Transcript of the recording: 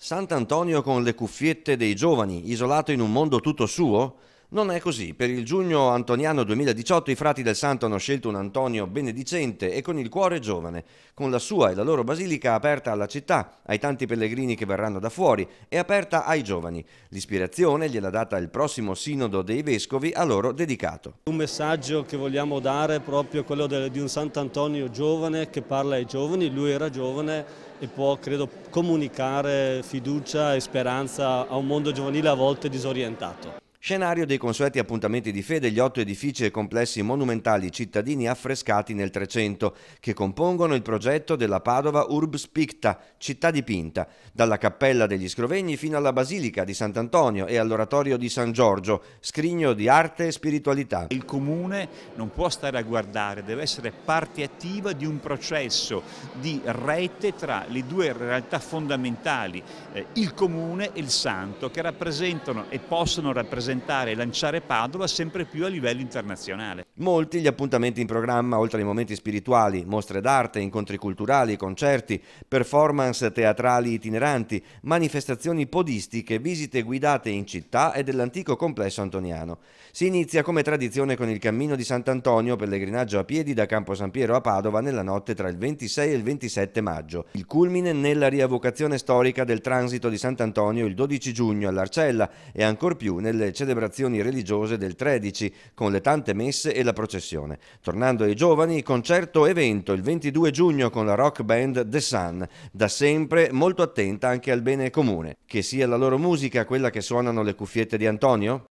Sant'Antonio con le cuffiette dei giovani, isolato in un mondo tutto suo? Non è così. Per il giugno antoniano 2018 i frati del santo hanno scelto un Antonio benedicente e con il cuore giovane, con la sua e la loro basilica aperta alla città, ai tanti pellegrini che verranno da fuori e aperta ai giovani. L'ispirazione gliela data il prossimo sinodo dei vescovi a loro dedicato. Un messaggio che vogliamo dare è proprio quello di un Sant'Antonio giovane che parla ai giovani, lui era giovane e può, credo, comunicare fiducia e speranza a un mondo giovanile a volte disorientato. Scenario dei consueti appuntamenti di fede gli otto edifici e complessi monumentali cittadini affrescati nel Trecento, che compongono il progetto della Padova Urbs Spicta, città dipinta, dalla Cappella degli Scrovegni fino alla Basilica di Sant'Antonio e all'Oratorio di San Giorgio, scrigno di arte e spiritualità. Il Comune non può stare a guardare, deve essere parte attiva di un processo di rete tra le due realtà fondamentali, eh, il Comune e il Santo, che rappresentano e possono rappresentare rappresentare e lanciare Padova sempre più a livello internazionale. Molti gli appuntamenti in programma, oltre ai momenti spirituali, mostre d'arte, incontri culturali, concerti, performance teatrali itineranti, manifestazioni podistiche, visite guidate in città e dell'antico complesso antoniano. Si inizia come tradizione con il Cammino di Sant'Antonio, pellegrinaggio a piedi da Campo San Piero a Padova nella notte tra il 26 e il 27 maggio. Il culmine nella rievocazione storica del transito di Sant'Antonio il 12 giugno all'Arcella e ancor più nelle celebrazioni religiose del 13 con le tante messe e la processione. Tornando ai giovani, concerto evento il 22 giugno con la rock band The Sun, da sempre molto attenta anche al bene comune. Che sia la loro musica quella che suonano le cuffiette di Antonio?